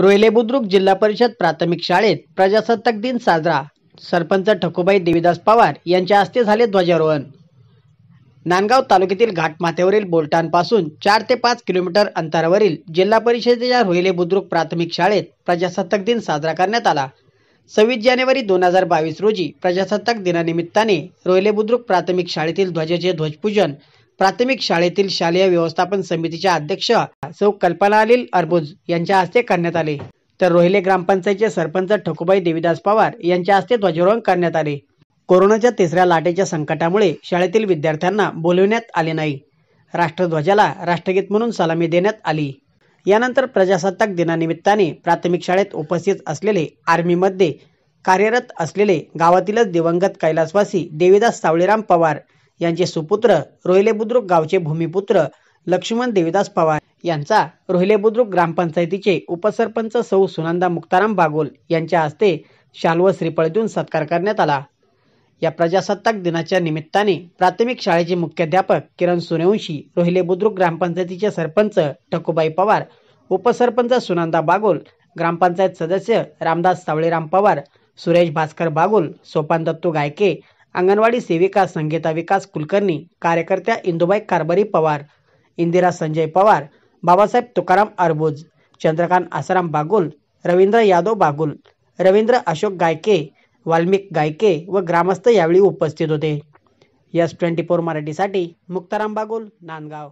रोहिले बुद्रुक जिल्हा परिषद प्राथमिक शाळेत प्रजासत्ताक दिन साजरा सरपंच ठकुबाई देवीदास पवार यांच्या हस्ते झाले ध्वजारोहण नांदगाव तालुक्यातील घाटमाथ्यावरील बोलटानपासून चार ते पाच किलोमीटर अंतरावरील जिल्हा परिषदेच्या रोहिले बुद्रुक प्राथमिक शाळेत प्रजासत्ताक दिन साजरा करण्यात आला सव्वीस जानेवारी दोन हजार बावीस रोजी प्रजासत्ताक दिनानिमित्ताने रोहिले बुद्रुक प्राथमिक शाळेतील ध्वजाचे ध्वजपूजन प्राथमिक शाळेतील शालेय व्यवस्थापन समितीच्या अध्यक्ष सौ कल्पना अनिल अरबुज यांच्या हस्ते करण्यात आले तर रोहिले ग्रामपंचायतचे सरपंच ठकुबाई देवीदास पवार यांच्या हस्ते ध्वजारोहण करण्यात आले कोरोनाच्या तिसऱ्या लाटेच्या संकटामुळे शाळेतील विद्यार्थ्यांना बोलविण्यात आले नाही राष्ट्रध्वजाला राष्ट्रगीत म्हणून सलामी देण्यात आली यानंतर प्रजासत्ताक दिनानिमित्ताने प्राथमिक शाळेत उपस्थित असलेले आर्मीमध्ये कार्यरत असलेले गावातीलच दिवंगत कैलासवासी देवीदास सावळीराम पवार यांचे सुपुत्र रोहिले बुद्रुक गावचे भूमिपुत्र लक्ष्मण देवीदास पवार यांचा रोहिले बुद्रुक ग्रामपंचायतीचे उपसरपंच सौ सुनंदा मुक्ताराम बागोल यांच्या हस्ते शाल्व श्रीफळ देऊन सत्कार करण्यात आला या प्रजासत्ताक दिनाच्या निमित्ताने प्राथमिक शाळेचे मुख्याध्यापक किरण सुनेवंशी रोहिले बुद्रुक ग्रामपंचायतीचे सरपंच ठकुबाई पवार उपसरपंच सुनंदा बागोल ग्रामपंचायत सदस्य रामदास सावळेराम पवार सुरेश भास्कर बागोल सोपान दत्तू गायके अंगणवाडी सेविका संगीता विकास कुलकर्णी कार्यकर्त्या इंदुबाई कारबरी पवार इंदिरा संजय पवार बाबासाहेब तुकाराम अरबोज चंद्रकांत आसाराम बागुल रवींद्र यादव बागुल रवींद्र अशोक गायके वाल्मिक गायके व ग्रामस्थ यावेळी उपस्थित होते यस ट्वेंटी फोर मराठीसाठी मुक्ताराम बागुल नांदगाव